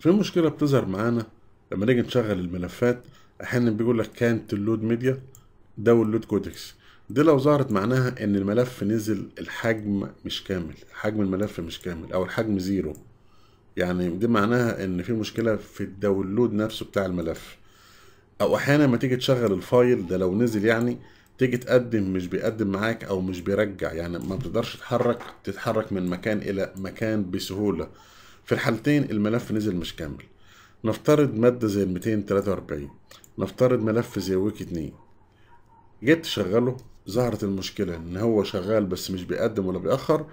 في مشكلة بتظهر معانا لما نيجي نشغل الملفات أحيانا بيقول لك كانت اللود ميديا داونلود كودكس دي لو ظهرت معناها إن الملف نزل الحجم مش كامل حجم الملف مش كامل أو الحجم زيرو يعني دي معناها إن في مشكلة في الداونلود نفسه بتاع الملف أو أحيانا ما تيجي تشغل الفايل ده لو نزل يعني تيجي تقدم مش بيقدم معاك او مش بيرجع يعني ما بتقدرش تتحرك تتحرك من مكان الى مكان بسهوله في الحالتين الملف نزل مش كامل نفترض مادة زي ال واربعين نفترض ملف زي ويك اتنين جيت تشغله ظهرت المشكلة ان هو شغال بس مش بيقدم ولا بيأخر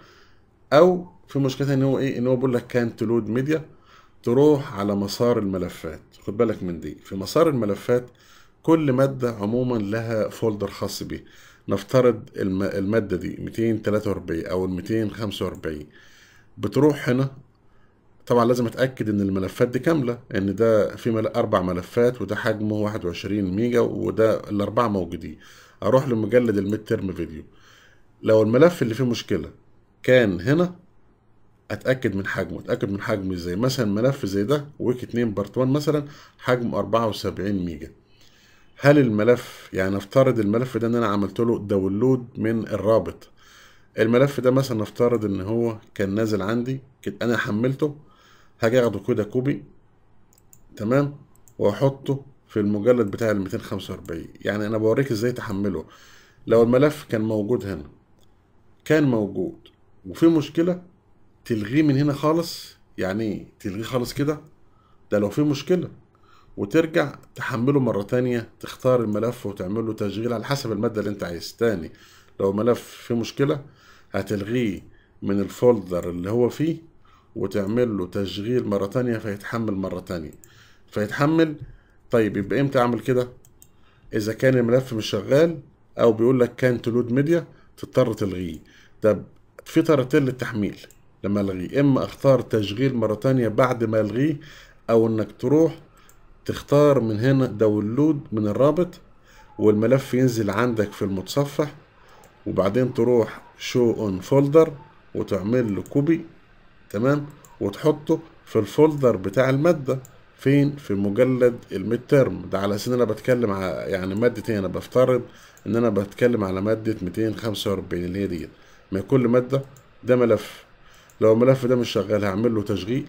او في مشكلة ان هو ايه ان هو بيقول لك كان تلود ميديا تروح على مسار الملفات خد بالك من دي في مسار الملفات كل مادة عموما لها فولدر خاص بيه نفترض المادة دي 243 او ال 245 بتروح هنا طبعا لازم اتاكد ان الملفات دي كامله ان ده في مل... اربع ملفات وده حجمه 21 ميجا وده الاربعه موجودين اروح لمجلد الميد ترم فيديو لو الملف اللي فيه مشكله كان هنا اتاكد من حجمه اتاكد من حجمه ازاي مثلا ملف زي ده ويك 2 بارت 1 مثلا حجم 74 ميجا هل الملف يعني افترض الملف ده ان انا عملت له داونلود من الرابط الملف ده مثلا نفترض ان هو كان نازل عندي انا حملته هاجي اخده كده كوبي تمام واحطه في المجلد بتاع ال 245 يعني انا بوريك ازاي تحمله لو الملف كان موجود هنا كان موجود وفي مشكله تلغيه من هنا خالص يعني ايه تلغيه خالص كده ده لو في مشكله وترجع تحمله مرة تانية تختار الملف وتعمل له تشغيل على حسب المادة اللي انت عايز تاني لو ملف فيه مشكلة هتلغيه من الفولدر اللي هو فيه وتعمل له تشغيل مرة تانية فيتحمل مرة تانية فيتحمل طيب يبقى امتى اعمل كده اذا كان الملف مش شغال او بيقول لك كان تلود ميديا تضطر تلغيه طب في طريقتين للتحميل لما الغيه اما اختار تشغيل مرة تانية بعد ما الغيه او انك تروح تختار من هنا داونلود من الرابط والملف ينزل عندك في المتصفح وبعدين تروح شو اون فولدر وتعمل له كوبي تمام وتحطه في الفولدر بتاع المادة فين في مجلد الميد ده على اساس ان انا بتكلم على يعني مادة ايه انا بفترض ان انا بتكلم على مادة 245 اللي هي ديت ما كل مادة ده ملف لو الملف ده مش شغال هعمل له تشغيل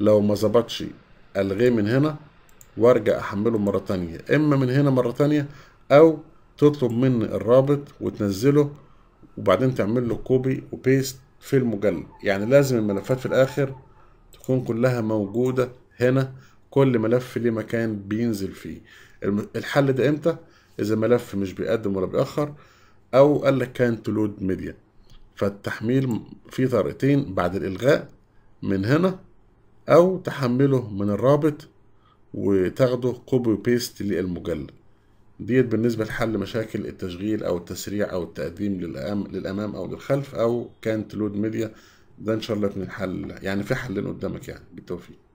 لو ما ظبطش الغيه من هنا وارجع احمله مره تانية اما من هنا مره تانية او تطلب مني الرابط وتنزله وبعدين تعمل له كوبي وبيست في المجلد يعني لازم الملفات في الاخر تكون كلها موجودة هنا كل ملف ليه مكان بينزل فيه الحل ده امتى اذا ملف مش بيقدم ولا بيأخر او قال لك كان تلود ميديا فالتحميل فيه طريقتين بعد الالغاء من هنا او تحمله من الرابط وتاخده كوبي بيست للمجلد ديت بالنسبة لحل مشاكل التشغيل أو التسريع أو التقديم للأم للأمام أو للخلف أو كانت لود ميديا ده إن شاء الله الحل يعني في حلين قدامك يعني بالتوفيق